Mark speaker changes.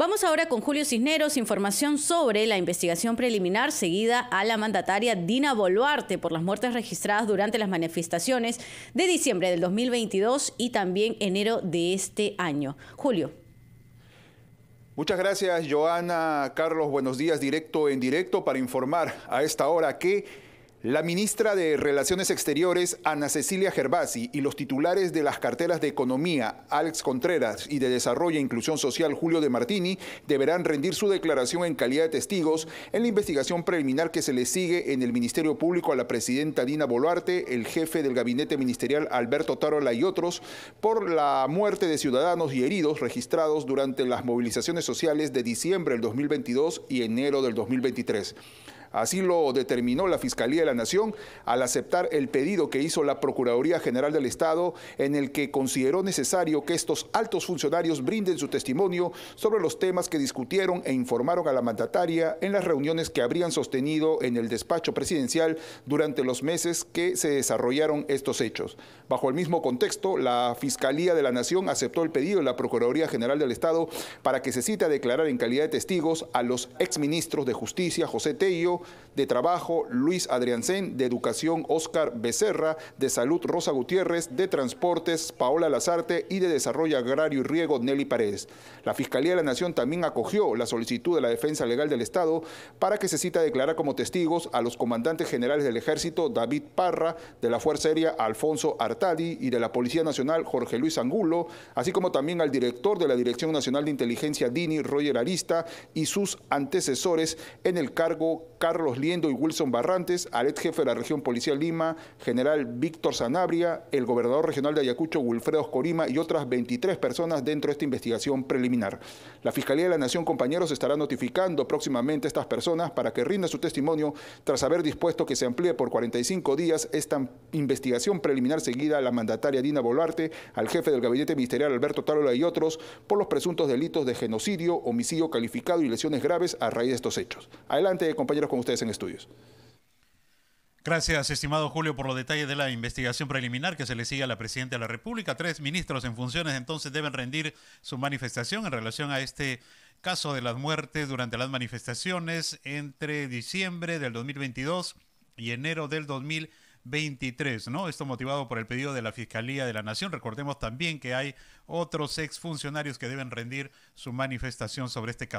Speaker 1: Vamos ahora con Julio Cisneros, información sobre la investigación preliminar seguida a la mandataria Dina Boluarte por las muertes registradas durante las manifestaciones de diciembre del 2022 y también enero de este año. Julio. Muchas gracias, Joana. Carlos, buenos días, directo en directo para informar a esta hora que la ministra de Relaciones Exteriores, Ana Cecilia Gervasi, y los titulares de las carteras de Economía, Alex Contreras, y de Desarrollo e Inclusión Social, Julio de Martini, deberán rendir su declaración en calidad de testigos en la investigación preliminar que se le sigue en el Ministerio Público a la presidenta Dina Boluarte, el jefe del gabinete ministerial Alberto Tarola y otros, por la muerte de ciudadanos y heridos registrados durante las movilizaciones sociales de diciembre del 2022 y enero del 2023. Así lo determinó la Fiscalía de la Nación al aceptar el pedido que hizo la Procuraduría General del Estado en el que consideró necesario que estos altos funcionarios brinden su testimonio sobre los temas que discutieron e informaron a la mandataria en las reuniones que habrían sostenido en el despacho presidencial durante los meses que se desarrollaron estos hechos. Bajo el mismo contexto, la Fiscalía de la Nación aceptó el pedido de la Procuraduría General del Estado para que se cita a declarar en calidad de testigos a los exministros de Justicia José Tello, de Trabajo Luis Adriancén, de Educación Oscar Becerra, de Salud Rosa Gutiérrez, de Transportes Paola Lazarte y de Desarrollo Agrario y Riego Nelly Paredes. La Fiscalía de la Nación también acogió la solicitud de la Defensa Legal del Estado para que se cita a declarar como testigos a los comandantes generales del Ejército David Parra, de la Fuerza Aérea Alfonso Artadi y de la Policía Nacional Jorge Luis Angulo, así como también al director de la Dirección Nacional de Inteligencia Dini Roger Arista y sus antecesores en el cargo Carlos Liendo y Wilson Barrantes, al ex jefe de la región policial Lima, general Víctor Sanabria, el gobernador regional de Ayacucho, Wilfredo Corima y otras 23 personas dentro de esta investigación preliminar. La Fiscalía de la Nación, compañeros, estará notificando próximamente a estas personas para que rinda su testimonio tras haber dispuesto que se amplíe por 45 días esta investigación preliminar seguida a la mandataria Dina Boluarte, al jefe del gabinete ministerial Alberto Tarola y otros por los presuntos delitos de genocidio, homicidio calificado y lesiones graves a raíz de estos hechos. Adelante, compañeros ustedes en estudios.
Speaker 2: Gracias, estimado Julio, por los detalles de la investigación preliminar que se le sigue a la Presidenta de la República. Tres ministros en funciones entonces deben rendir su manifestación en relación a este caso de las muertes durante las manifestaciones entre diciembre del 2022 y enero del 2023, ¿no? Esto motivado por el pedido de la Fiscalía de la Nación. Recordemos también que hay otros exfuncionarios que deben rendir su manifestación sobre este caso.